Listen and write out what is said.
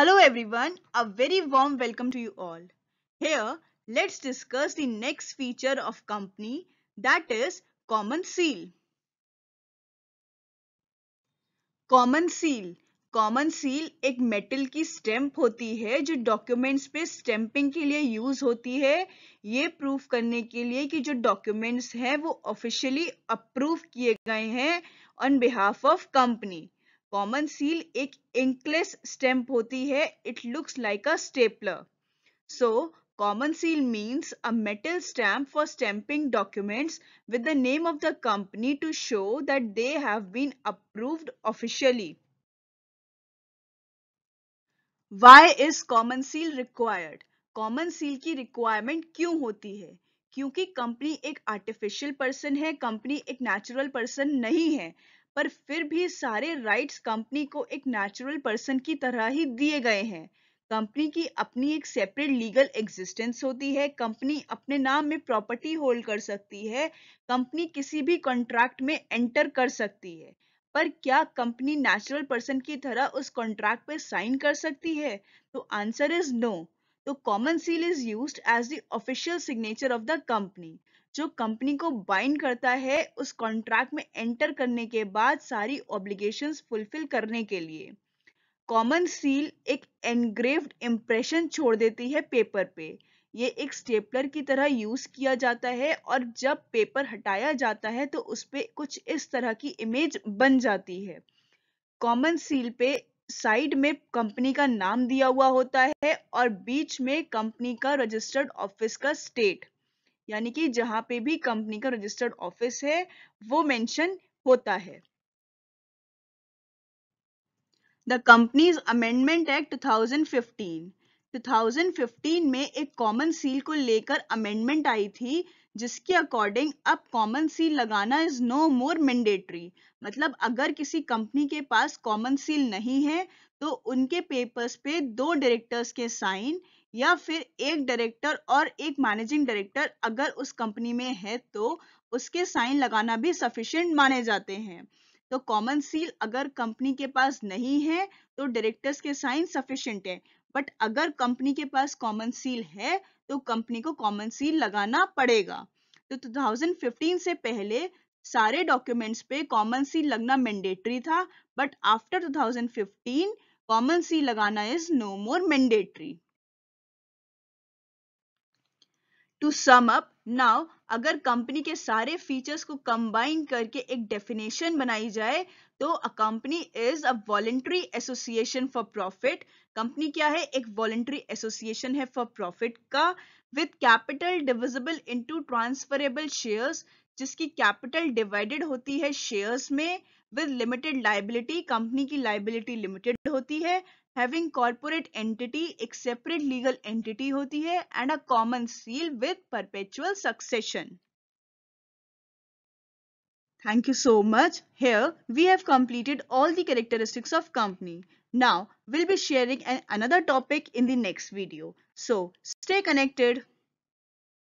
Hello everyone, a very warm welcome to you all. Here, let's discuss the next feature of company that is common seal. Common seal. Common seal एक metal की stamp होती है जो documents पे stamping के लिए use होती है ये प्रूफ करने के लिए कि जो documents हैं वो officially approve किए गए हैं on behalf of company. Common seal एक इंकलेस स्टेम्प होती है it looks like a stapler so common seal means a metal stamp for stamping documents with the name of the company to show that they have been approved officially Why is common seal required? Common seal की requirement क्यों होती है क्योंकि company एक artificial person है company एक natural person नहीं है पर फिर भी सारे राइट्स कंपनी को एक नेचुरल पर्सन की तरह ही दिए गए हैं कंपनी की अपनी एक सेपरेट लीगल एग्जिस्टेंस होती है कंपनी अपने नाम में प्रॉपर्टी होल्ड कर सकती है कंपनी किसी भी कॉन्ट्रैक्ट में एंटर कर सकती है पर क्या कंपनी नेचुरल पर्सन की तरह उस कॉन्ट्रैक्ट पर साइन कर सकती है तो आंसर इज नो तो common seal is use as the official signature of the company जो कंपनी को बाइंड करता है उस कॉन्ट्रैक्ट में एंटर करने के बाद सारी ऑब्लिगेशंस फुलफिल करने के लिए कॉमन सील एक एनग्रेव्ड इम्प्रेशन छोड़ देती है पेपर पे ये एक स्टेपलर की तरह यूज किया जाता है और जब पेपर हटाया जाता है तो उस पर कुछ इस तरह की इमेज बन जाती है कॉमन सील पे साइड में कंपनी का नाम दिया हुआ होता है और बीच में कंपनी का रजिस्टर्ड ऑफिस का स्टेट यानी कि जहां पे भी कंपनी का रजिस्टर्ड ऑफिस है वो मेंशन होता है द कंपनीज अमेंडमेंट एक्ट 2015 2015 में एक कॉमन सील को लेकर अमेंडमेंट आई थी जिसके अकॉर्डिंग अब कॉमन सील लगाना इज नो मोर मैंडेटरी मतलब अगर किसी कंपनी के पास कॉमन सील नहीं है तो उनके पेपर्स पे दो डायरेक्टर्स के साइन या फिर एक डायरेक्टर और एक मैनेजिंग डायरेक्टर अगर उस कंपनी में है तो उसके साइन लगाना भी सफिशियंट माने जाते हैं तो कॉमन सील अगर कंपनी के पास नहीं है तो डायरेक्टर्स के साइन सफिशियंट है बट अगर कंपनी के पास कॉमन सील है तो कंपनी को कॉमन सील लगाना पड़ेगा तो 2015 से पहले सारे डॉक्यूमेंट्स पे कॉमन सील लगना मैंडेटरी था बट आफ्टर 2015 कॉमन सील लगाना is no more mandatory to sum up now अगर कंपनी के सारे फीचर्स को कंबाइन करके एक डेफिनेशन बनाई जाए तो a company is a voluntary association for profit company क्या है एक वॉलेंट्री एसोसिएशन है फॉर प्रॉफिट का with capital divisible into transferable shares जिसकी कैपिटल डिवाइडेड होती है शेयर्स में विद लिमिटेड लाइबिलिटी कंपनी की लाइबिलिटी लिमिटेड होती है having corporate entity एक separate legal entity होती है and a common seal with perpetual succession. Thank you so much. Here we have completed all the characteristics of company. Now we'll be sharing an, another topic in the next video. So stay connected.